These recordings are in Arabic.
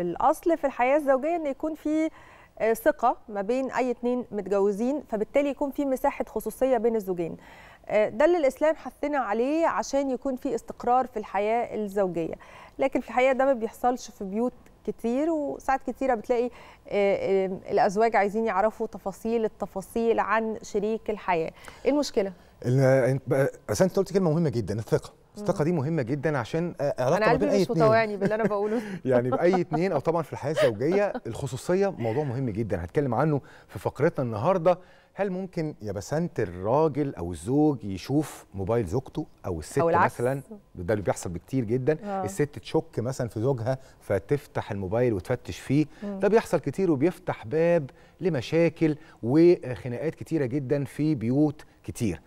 الاصل في الحياه الزوجيه ان يكون في آه، ثقه ما بين اي اتنين متجوزين فبالتالي يكون في مساحه خصوصيه بين الزوجين آه، ده اللي الاسلام حثنا عليه عشان يكون في استقرار في الحياه الزوجيه لكن في الحقيقه ده ما بيحصلش في بيوت كتير وساعات كتيرة بتلاقي آه، الأزواج عايزين يعرفوا تفاصيل التفاصيل عن شريك الحياة إيه المشكلة؟ أنت قلت كلمة مهمة جدا الثقة الصداقه دي مهمه جدا عشان آه، علاقه انا قلبي مش مطوعني باللي انا بقوله يعني باي اتنين او طبعا في الحياه الزوجيه الخصوصيه موضوع مهم جدا هتكلم عنه في فقرتنا النهارده هل ممكن يا بسنت الراجل او الزوج يشوف موبايل زوجته او الست أو العكس. مثلا ده اللي بيحصل بكتير جدا آه. الست تشك مثلا في زوجها فتفتح الموبايل وتفتش فيه مم. ده بيحصل كتير وبيفتح باب لمشاكل وخناقات كتيره جدا في بيوت كتير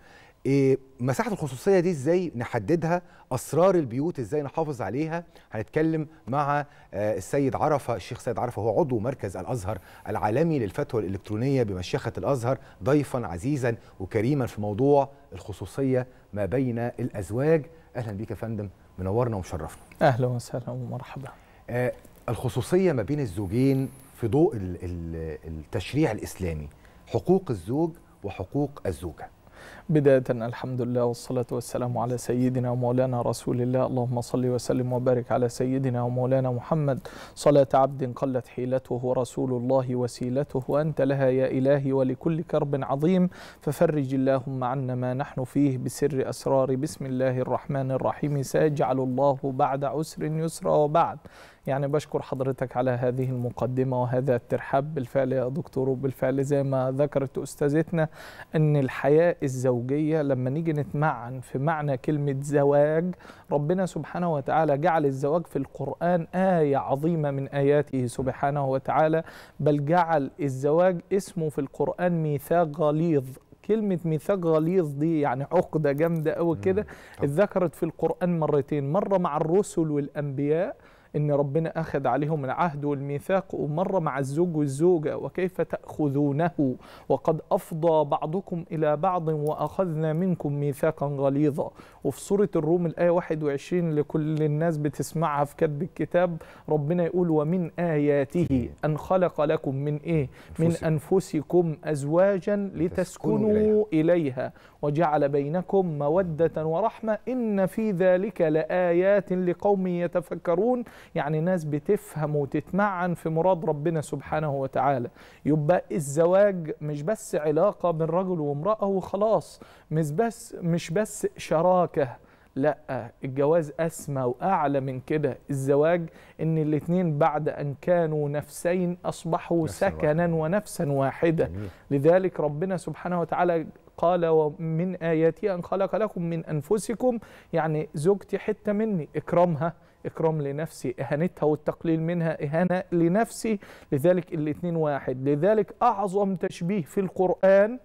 إيه مساحه الخصوصيه دي ازاي نحددها اسرار البيوت ازاي نحافظ عليها هنتكلم مع آه، السيد عرفه الشيخ سيد عرفه هو عضو مركز الازهر العالمي للفتوى الالكترونيه بمشيخه الازهر ضيفا عزيزا وكريما في موضوع الخصوصيه ما بين الازواج اهلا بيك يا فندم منورنا ومشرفنا اهلا وسهلا ومرحبا آه الخصوصيه ما بين الزوجين في ضوء التشريع الاسلامي حقوق الزوج وحقوق الزوجه بداية الحمد لله والصلاة والسلام على سيدنا ومولانا رسول الله اللهم صل وسلم وبارك على سيدنا ومولانا محمد صلاة عبد قلت حيلته رسول الله وسيلته وأنت لها يا إلهي ولكل كرب عظيم ففرج اللهم عنا ما نحن فيه بسر أسرار بسم الله الرحمن الرحيم سيجعل الله بعد عسر يسرا وبعد يعني بشكر حضرتك على هذه المقدمة وهذا الترحاب بالفعل يا دكتور وبالفعل زي ما ذكرت أستاذتنا أن الحياة الزوجية لما نيجي نتمعن في معنى كلمة زواج ربنا سبحانه وتعالى جعل الزواج في القرآن آية عظيمة من آياته سبحانه وتعالى بل جعل الزواج اسمه في القرآن ميثاق غليظ كلمة ميثاق غليظ دي يعني عقدة جامدة أو كده اتذكرت في القرآن مرتين مرة مع الرسل والأنبياء ان ربنا اخذ عليهم العهد والميثاق ومر مع الزوج والزوجه وكيف تاخذونه وقد افضى بعضكم الى بعض واخذنا منكم ميثاقا غليظا وفي سوره الروم الايه 21 لكل الناس بتسمعها في كتب الكتاب ربنا يقول ومن اياته ان خلق لكم من ايه من انفسكم ازواجا لتسكنوا اليها وجعل بينكم موده ورحمه ان في ذلك لايات لقوم يتفكرون يعني ناس بتفهم وتتمعن في مراد ربنا سبحانه وتعالى يبقى الزواج مش بس علاقة بين رجل وامرأة وخلاص مش بس مش بس شراكة لا الجواز أسمى وأعلى من كده الزواج إن الاتنين بعد أن كانوا نفسين أصبحوا سكنا ونفسا واحدة لذلك ربنا سبحانه وتعالى قال ومن آياتي أن خلق لكم من أنفسكم يعني زوجتي حتة مني إكرامها إكرام لنفسي إهانتها والتقليل منها إهانة لنفسي لذلك الاثنين واحد لذلك أعظم تشبيه في القرآن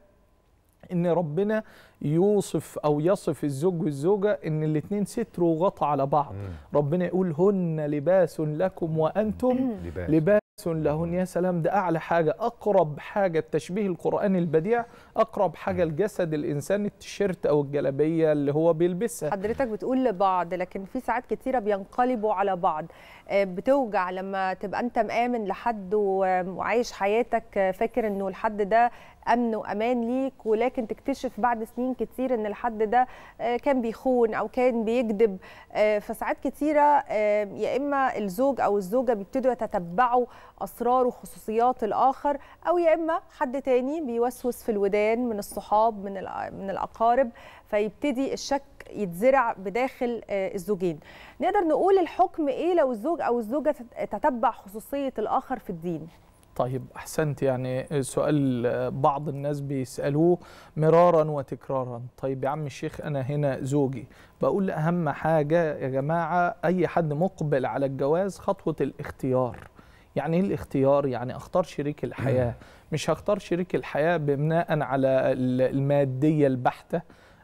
ان ربنا يوصف او يصف الزوج والزوجه ان الاثنين ستر وغطى على بعض ربنا يقول هن لباس لكم وانتم لباس, لباس لهن يا سلام ده أعلى حاجة أقرب حاجة التشبيه القرآني البديع أقرب حاجة لجسد الإنسان التيشيرت أو الجلابية اللي هو بيلبسها حضرتك بتقول لبعض لكن في ساعات كتيرة بينقلبوا على بعض آه، بتوجع لما تبقى أنت مآمن لحد وعايش حياتك آه، فاكر أنه الحد ده امن وامان ليك ولكن تكتشف بعد سنين كتير ان الحد ده آه، كان بيخون او كان بيكذب آه، فساعات كتيره آه، يا اما الزوج او الزوجه بيبتدوا يتتبعوا اسرار وخصوصيات الاخر او يا اما حد تاني بيوسوس في الودان من الصحاب من من الاقارب فيبتدي الشك يتزرع بداخل الزوجين نقدر نقول الحكم ايه لو الزوج او الزوجه تتبع خصوصيه الاخر في الدين طيب احسنت يعني سؤال بعض الناس بيسالوه مرارا وتكرارا طيب يا عم الشيخ انا هنا زوجي بقول اهم حاجه يا جماعه اي حد مقبل على الجواز خطوه الاختيار يعني ايه الاختيار يعني اختار شريك الحياه مش هختار شريك الحياه بناء على الماديه البحته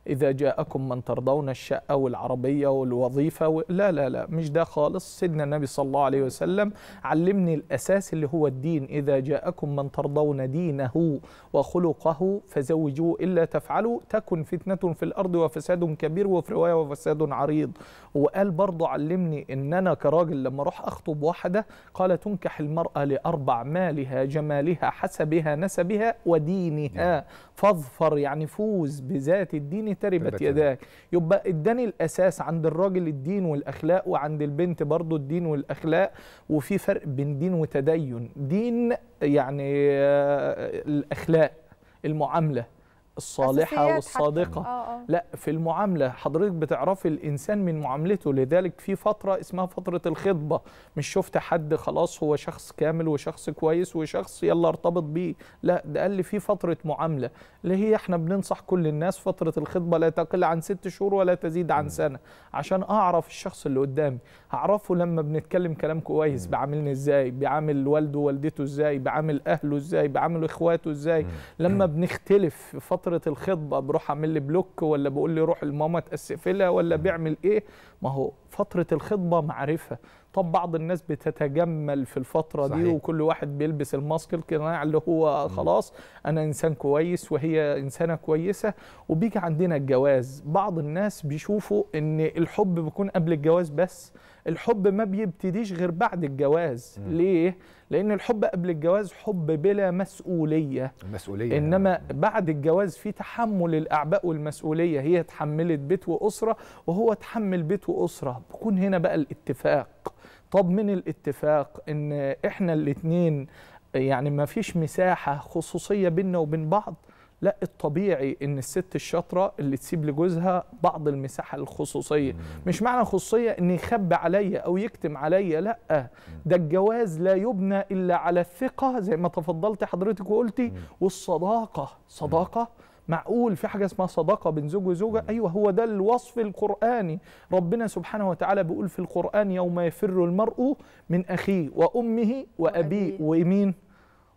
إذا جاءكم من ترضون الشقة والعربية والوظيفة و... لا لا لا مش ده خالص سيدنا النبي صلى الله عليه وسلم علمني الأساس اللي هو الدين إذا جاءكم من ترضون دينه وخلقه فزوجوه إلا تفعلوا تكن فتنة في الأرض وفساد كبير وفي رواية وفساد عريض وقال برضه علمني إن أنا كراجل لما أروح أخطب واحدة قال تنكح المرأة لأربع مالها جمالها حسبها نسبها ودينها نعم. فاظفر يعني فوز بذات الدين تربت يداك يبقى اداني الاساس عند الراجل الدين والاخلاق وعند البنت برضو الدين والاخلاق وفي فرق بين دين وتدين دين يعني آه، الاخلاق المعامله الصالحه والصادقه آه آه. لا في المعامله حضرتك بتعرفي الانسان من معاملته لذلك في فتره اسمها فتره الخطبه مش شفت حد خلاص هو شخص كامل وشخص كويس وشخص يلا ارتبط بيه لا ده قال لي في فتره معامله اللي هي احنا بننصح كل الناس فتره الخطبه لا تقل عن ست شهور ولا تزيد عن سنه عشان اعرف الشخص اللي قدامي اعرفه لما بنتكلم كلام كويس بعملني ازاي بعامل والده ووالدته ازاي بعامل اهله ازاي بعامل اخواته ازاي لما بنختلف في فتره فتره الخطبه بروح اعمل لي بلوك ولا بقول لي روح لماما لها ولا بيعمل ايه ما هو فترة الخطبة معرفة طب بعض الناس بتتجمل في الفترة صحيح. دي وكل واحد بيلبس الماسك القناع اللي هو خلاص أنا إنسان كويس وهي إنسانة كويسة وبيجي عندنا الجواز بعض الناس بيشوفوا إن الحب بيكون قبل الجواز بس الحب ما بيبتديش غير بعد الجواز م. ليه؟ لأن الحب قبل الجواز حب بلا مسؤولية مسؤولية إنما بعد الجواز في تحمل الأعباء والمسؤولية هي تحملت بيت وأسرة وهو تحمل بيت وأسرة بعض هنا بقى الاتفاق طب من الاتفاق ان احنا الاثنين يعني ما فيش مساحه خصوصيه بيننا وبين بعض لا الطبيعي ان الست الشاطره اللي تسيب لجوزها بعض المساحه الخصوصيه مش معنى خصوصيه ان يخبي عليا او يكتم عليا لا ده الجواز لا يبنى الا على الثقه زي ما تفضلت حضرتك وقلتي والصداقه صداقه معقول في حاجه اسمها صداقه بين زوج وزوجه ايوه هو ده الوصف القراني ربنا سبحانه وتعالى بيقول في القران يوم يفر المرء من اخيه وامه وابيه ومين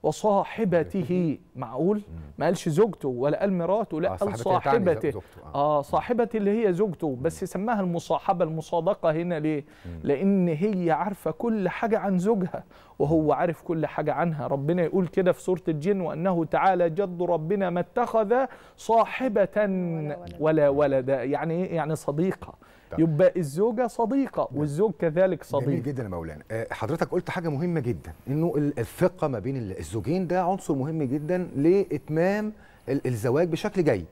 وصاحبته معقول ما قالش زوجته ولا قال مراته لا قال صاحبته اه صاحبته آه. آه، اللي هي زوجته بس سماها المصاحبه المصادقه هنا ليه لان هي عارفه كل حاجه عن زوجها وهو عارف كل حاجه عنها ربنا يقول كده في سوره الجن وانه تعالى جد ربنا ما اتخذ صاحبه ولا ولدا يعني إيه؟ يعني صديقه يبقى الزوجه صديقه نعم. والزوج كذلك صديق جميل جدا يا مولانا آه، حضرتك قلت حاجه مهمه جدا انه الثقه ما بين الزوجين ده عنصر مهم جدا لاتمام الزواج بشكل جيد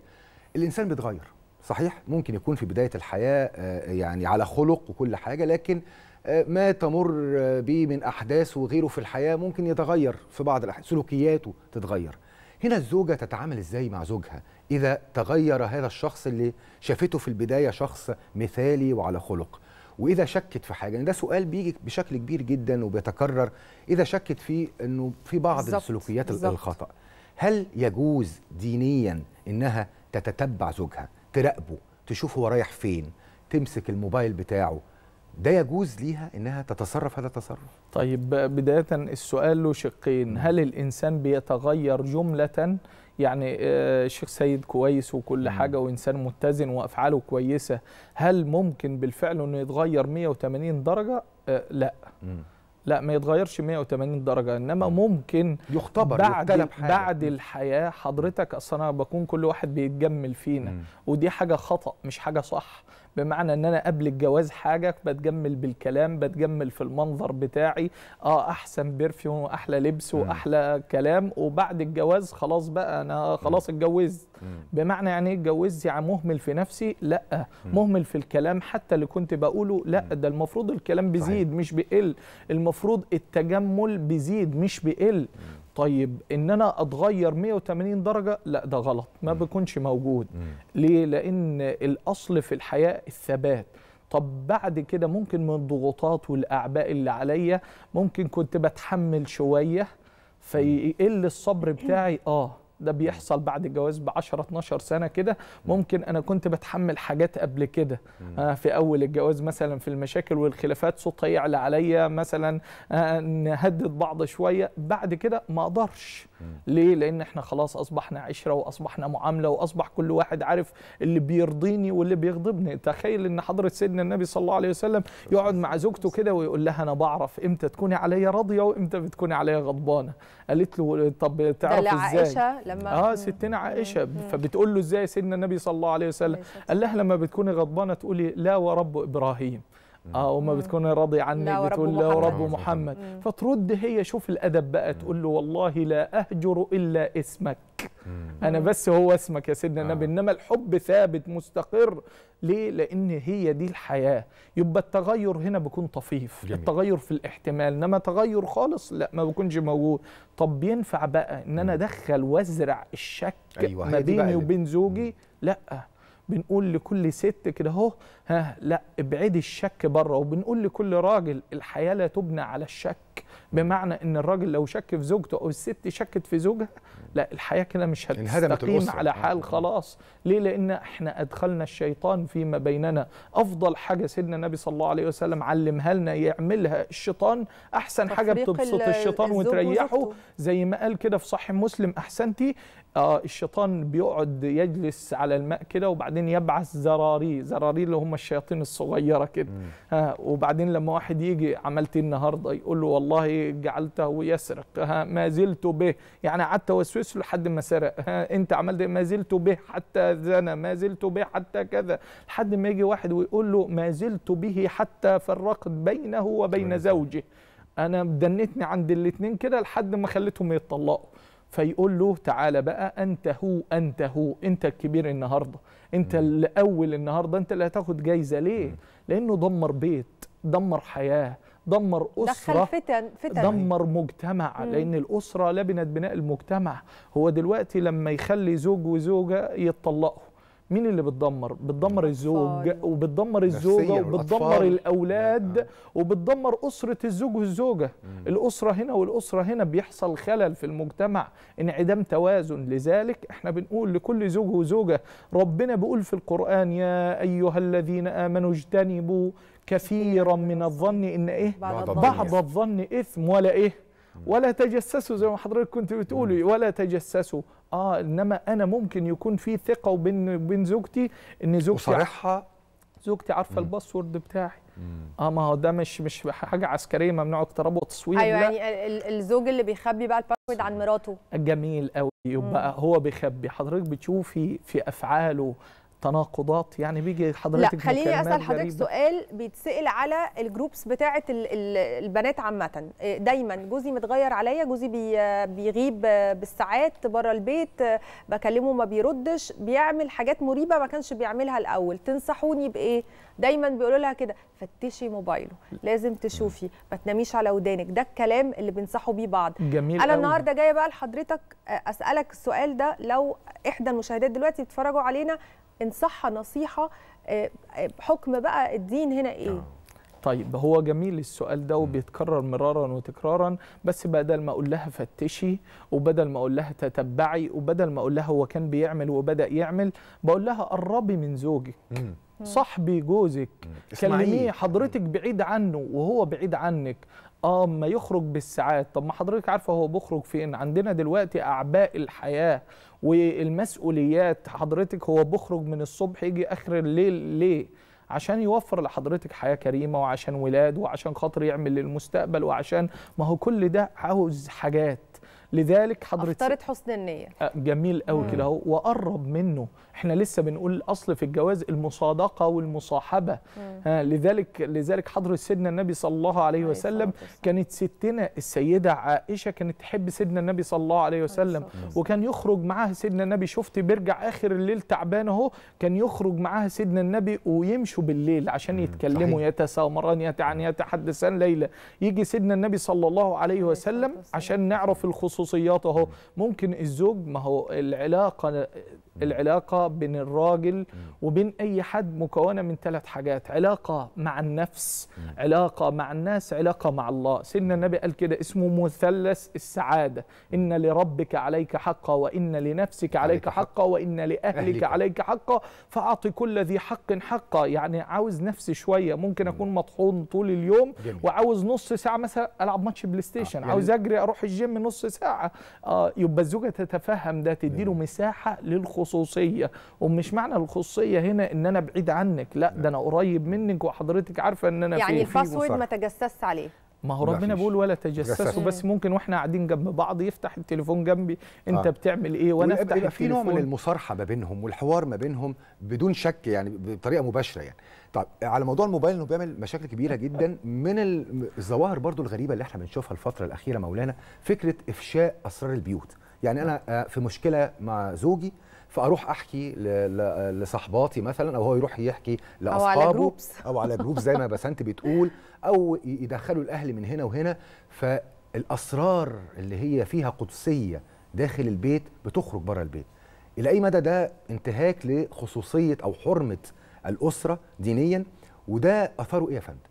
الانسان بيتغير صحيح ممكن يكون في بدايه الحياه آه، يعني على خلق وكل حاجه لكن آه، ما تمر به من احداث وغيره في الحياه ممكن يتغير في بعض الاحيان سلوكياته تتغير هنا الزوجه تتعامل ازاي مع زوجها اذا تغير هذا الشخص اللي شافته في البدايه شخص مثالي وعلى خلق واذا شكت في حاجه يعني ده سؤال بيجي بشكل كبير جدا وبيتكرر اذا شكت في انه في بعض بالزبط. السلوكيات بالزبط. الخطا هل يجوز دينيا انها تتتبع زوجها تراقبه تشوف هو رايح فين تمسك الموبايل بتاعه ده يجوز ليها انها تتصرف هذا التصرف طيب بدايه السؤال له شقين نعم. هل الانسان بيتغير جمله يعني آه، الشيخ سيد كويس وكل حاجه وانسان متزن وافعاله كويسه هل ممكن بالفعل انه يتغير 180 درجه آه، لا لا ما يتغيرش 180 درجه انما ممكن يختبر بعد بعد الحياه حضرتك اصل انا بكون كل واحد بيتجمل فينا ودي حاجه خطا مش حاجه صح بمعنى ان انا قبل الجواز حاجه بتجمل بالكلام بتجمل في المنظر بتاعي اه احسن بيرفيوم واحلى لبس واحلى كلام وبعد الجواز خلاص بقى انا خلاص اتجوزت بمعنى يعني ايه اتجوزت يعني مهمل في نفسي لا مهمل في الكلام حتى اللي كنت بقوله لا ده المفروض الكلام بيزيد مش بيقل المفروض التجمل بيزيد مش بيقل طيب ان انا اتغير 180 درجه لا ده غلط ما بيكونش موجود ليه لان الاصل في الحياه الثبات طب بعد كده ممكن من الضغوطات والاعباء اللي عليا ممكن كنت بتحمل شويه فيقل الصبر بتاعي اه ده بيحصل بعد الجواز ب 10 12 سنه كده ممكن انا كنت بتحمل حاجات قبل كده آه، في اول الجواز مثلا في المشاكل والخلافات صوتها يعلى عليا مثلا آه، نهدد بعض شويه بعد كده ما اقدرش ليه لان احنا خلاص اصبحنا عشره واصبحنا معامله واصبح كل واحد عارف اللي بيرضيني واللي بيغضبني تخيل ان حضره سيدنا النبي صلى الله عليه وسلم يقعد مع زوجته كده ويقول لها انا بعرف امتى تكوني عليا راضيه وامتى بتكوني عليا غضبانه قالت له طب تعرف ازاي لما اه ستنا عائشه فبتقول له ازاي سيدنا النبي صلى الله عليه وسلم قال لها لما بتكوني غضبانه تقولي لا ورب ابراهيم اه وما بتكون راضي عني بتقول له رب محمد فترد هي شوف الادب بقى تقول له والله لا اهجر الا اسمك انا بس هو اسمك يا سيدنا النبي آه. انما الحب ثابت مستقر ليه لان هي دي الحياه يبقى التغير هنا بيكون طفيف جميل. التغير في الاحتمال انما تغير خالص لا ما بيكونش موجود طب ينفع بقى ان انا ادخل وازرع الشك أيوة ما بيني وبين زوجي لا بنقول لكل ست كده اهو ها لا ابعدي الشك بره وبنقول لكل راجل الحياه لا تبنى على الشك بمعنى ان الراجل لو شك في زوجته او الست شكت في زوجها لا الحياه كده مش يعني هتستقيم على آه. حال خلاص ليه لان احنا ادخلنا الشيطان فيما بيننا افضل حاجه سيدنا النبي صلى الله عليه وسلم علمها لنا يعملها الشيطان احسن حاجه بتبسط الشيطان وتريحه زي ما قال كده في صحيح مسلم احسنتي آه الشيطان بيقعد يجلس على الماء كده وبعدين يبعث زراري زراري اللي هم الشياطين الصغيره كده ها آه، وبعدين لما واحد يجي عملت إيه النهارده يقول له والله والله جعلته يسرق ما زلت به يعني قعدت اوسوس له لحد ما سرق انت عملت ما زلت به حتى زنى ما زلت به حتى كذا لحد ما يجي واحد ويقول له ما زلت به حتى فرقت بينه وبين زوجه انا دنتني عند الاثنين كده لحد ما خليتهم يتطلقوا فيقول له تعالى بقى انت هو انت هو انت الكبير النهارده انت الاول النهارده انت اللي هتاخد جايزه ليه لانه دمر بيت دمر حياه دمر أسرة دخل فتن فتن دمر مجتمع مم. لأن الأسرة لبنت بناء المجتمع هو دلوقتي لما يخلي زوج وزوجة يتطلقوا مين اللي بتدمر؟ بتدمر الزوج وبتدمر الزوجه وبتدمر الاولاد نعم. وبتدمر اسره الزوج والزوجه، الاسره هنا والاسره هنا بيحصل خلل في المجتمع، انعدام توازن، لذلك احنا بنقول لكل زوج وزوجه ربنا بيقول في القران يا ايها الذين امنوا اجتنبوا كثيرا من الظن ان ايه بعض, بعض الظن اثم ولا ايه ولا تجسسوا زي ما حضرتك كنت بتقولي ولا تجسسوا اه انما انا ممكن يكون في ثقه وبين وبين زوجتي ان زوجتي صريحه زوجتي عارفه الباسورد بتاعي اه ما هو ده مش مش حاجه عسكريه ممنوع اقتراب وتصوير ايوه لا. يعني الزوج اللي بيخبي بقى الباسورد عن مراته جميل قوي يبقى هو بيخبي حضرتك بتشوفي في افعاله تناقضات يعني بيجي حضرتك لا خليني اسال حضرتك سؤال بيتسال على الجروبس بتاعه البنات عامه إيه، دايما جوزي متغير عليا جوزي بيغيب بالساعات بره البيت بكلمه ما بيردش بيعمل حاجات مريبه ما كانش بيعملها الاول تنصحوني بايه دايما بيقولوا لها كده فتشي موبايله لازم تشوفي ما تناميش على ودانك ده الكلام اللي بنصحوا بيه بعض جميل انا النهارده جايه بقى لحضرتك آه، اسالك السؤال ده لو احدى المشاهدات دلوقتي بيتفرجوا علينا ان صح نصيحه آه، آه، حكم بقى الدين هنا ايه؟ آه. طيب هو جميل السؤال ده وبيتكرر مرارا وتكرارا بس بدل ما اقول لها فتشي وبدل ما اقول لها تتبعي وبدل ما اقول لها هو كان بيعمل وبدا يعمل بقول لها قربي من زوجك صاحبي جوزك كلميه حضرتك بعيد عنه وهو بعيد عنك اه ما يخرج بالساعات طب ما حضرتك عارفه هو بيخرج فين عندنا دلوقتي اعباء الحياه والمسؤوليات حضرتك هو بيخرج من الصبح يجي اخر الليل ليه عشان يوفر لحضرتك حياه كريمه وعشان ولاد وعشان خاطر يعمل للمستقبل وعشان ما هو كل ده عاوز حاجات لذلك حضرتك اختارت حسن النيه جميل قوي كده اهو وقرب منه احنا لسه بنقول اصل في الجواز المصادقه والمصاحبه ها لذلك لذلك حضره سيدنا النبي صلى الله عليه وسلم كانت ستنا السيده عائشه كانت تحب سيدنا النبي صلى الله عليه وسلم وكان يخرج معاها سيدنا النبي شفت بيرجع اخر الليل تعبان اهو كان يخرج معاها سيدنا النبي ويمشوا بالليل عشان يتكلموا يتسامران يتعن يتحدثان ليله يجي سيدنا النبي صلى الله عليه وسلم عشان نعرف الخصوص خصوصياته ممكن الزوج ما هو العلاقه العلاقه بين الراجل وبين اي حد مكونه من ثلاث حاجات علاقه مع النفس علاقه مع الناس علاقه مع الله سيدنا النبي قال كده اسمه مثلث السعاده ان لربك عليك حقا وان لنفسك عليك حقا وان لاهلك عليك حقا فاعطي كل ذي حق حقا يعني عاوز نفسي شويه ممكن اكون مطحون طول اليوم وعاوز نص ساعه مثلا العب ماتش بلاي آه، ستيشن عاوز اجري اروح الجيم نص ساعه آه يبقى الزوجه تتفهم ده تديله مساحه للخصوص خصوصيه ومش معنى الخصوصيه هنا ان انا بعيد عنك لا ده انا قريب منك وحضرتك عارفه ان انا يعني الباسورد ما تجسست عليه ما هو ربنا بيقول ولا تجسسوا بس ممكن واحنا قاعدين جنب بعض يفتح التليفون جنبي انت آه. بتعمل ايه وانا افتح التليفون في نوع من المصارحه ما بينهم والحوار ما بينهم بدون شك يعني بطريقه مباشره يعني طب على موضوع الموبايل انه بيعمل مشاكل كبيره جدا من الظواهر برضو الغريبه اللي احنا بنشوفها الفتره الاخيره مولانا فكره افشاء اسرار البيوت يعني انا آه، في مشكله مع زوجي فاروح احكي لصاحباتي مثلا او هو يروح يحكي لاصحابه او على جروبس او على جروبس زي ما بسنت بتقول او يدخلوا الاهل من هنا وهنا فالاسرار اللي هي فيها قدسيه داخل البيت بتخرج بره البيت الى اي مدى ده انتهاك لخصوصيه او حرمه الاسره دينيا وده اثاره ايه يا فندم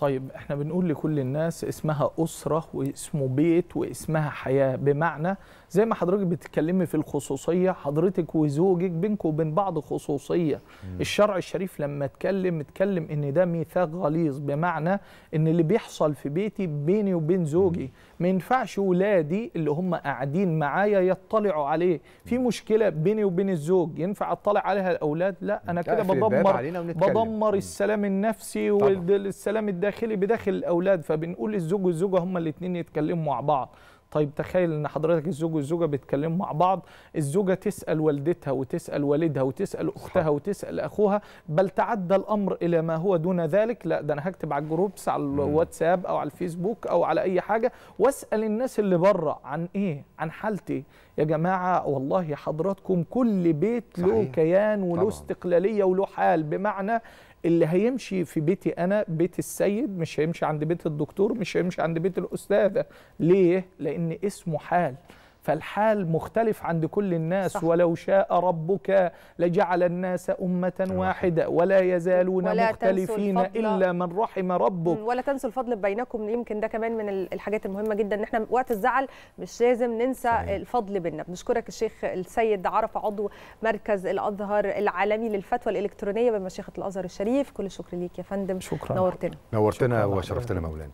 طيب احنا بنقول لكل الناس اسمها اسره واسمه بيت واسمها حياه بمعنى زي ما حضرتك بتتكلمي في الخصوصيه حضرتك وزوجك بينك وبين بعض خصوصيه مم. الشرع الشريف لما اتكلم اتكلم ان ده ميثاق غليظ بمعنى ان اللي بيحصل في بيتي بيني وبين زوجي ما ينفعش ولادي اللي هم قاعدين معايا يطلعوا عليه في مشكله بيني وبين الزوج ينفع اطلع عليها الاولاد لا انا كده بدمر بدمر السلام النفسي والسلام الداخلي داخلي بداخل الاولاد فبنقول الزوج والزوجه هما الاثنين يتكلموا مع بعض طيب تخيل ان حضرتك الزوج والزوجه بيتكلموا مع بعض الزوجه تسال والدتها وتسال والدها وتسال اختها وتسال اخوها بل تعدى الامر الى ما هو دون ذلك لا ده انا هكتب على الجروبس على الواتساب او على الفيسبوك او على اي حاجه واسال الناس اللي بره عن ايه عن حالتي إيه؟ يا جماعه والله حضراتكم كل بيت له كيان وله استقلاليه وله حال بمعنى اللي هيمشي في بيتي انا بيت السيد مش هيمشي عند بيت الدكتور مش هيمشي عند بيت الاستاذه ليه لان اسمه حال فالحال مختلف عند كل الناس صح. ولو شاء ربك لجعل الناس أمة واحدة ولا يزالون ولا مختلفين إلا من رحم ربك ولا تنسوا الفضل بينكم يمكن ده كمان من الحاجات المهمة جدا إن احنا وقت الزعل مش لازم ننسى صحيح. الفضل بيننا بنشكرك الشيخ السيد عرفة عضو مركز الأزهر العالمي للفتوى الإلكترونية بمشيخة الأزهر الشريف كل الشكر ليك يا فندم شكرا نورتنا نورتنا وشرفتنا مولانا